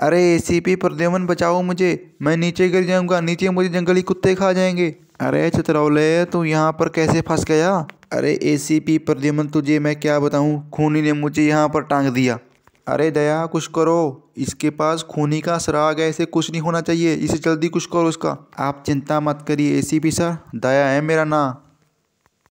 अरे एसीपी प्रद्युमन बचाओ मुझे मैं नीचे गिर जाऊंगा नीचे मुझे जंगली कुत्ते खा जाएंगे अरे चित्रौले तू यहाँ पर कैसे फंस गया अरे एसीपी प्रद्युमन तुझे मैं क्या बताऊँ खूनी ने मुझे यहाँ पर टांग दिया अरे दया कुछ करो इसके पास खूनी का सराग है इसे कुछ नहीं होना चाहिए इसे जल्दी कुछ करो इसका आप चिंता मत करिए एसीपी सर दया है मेरा नाम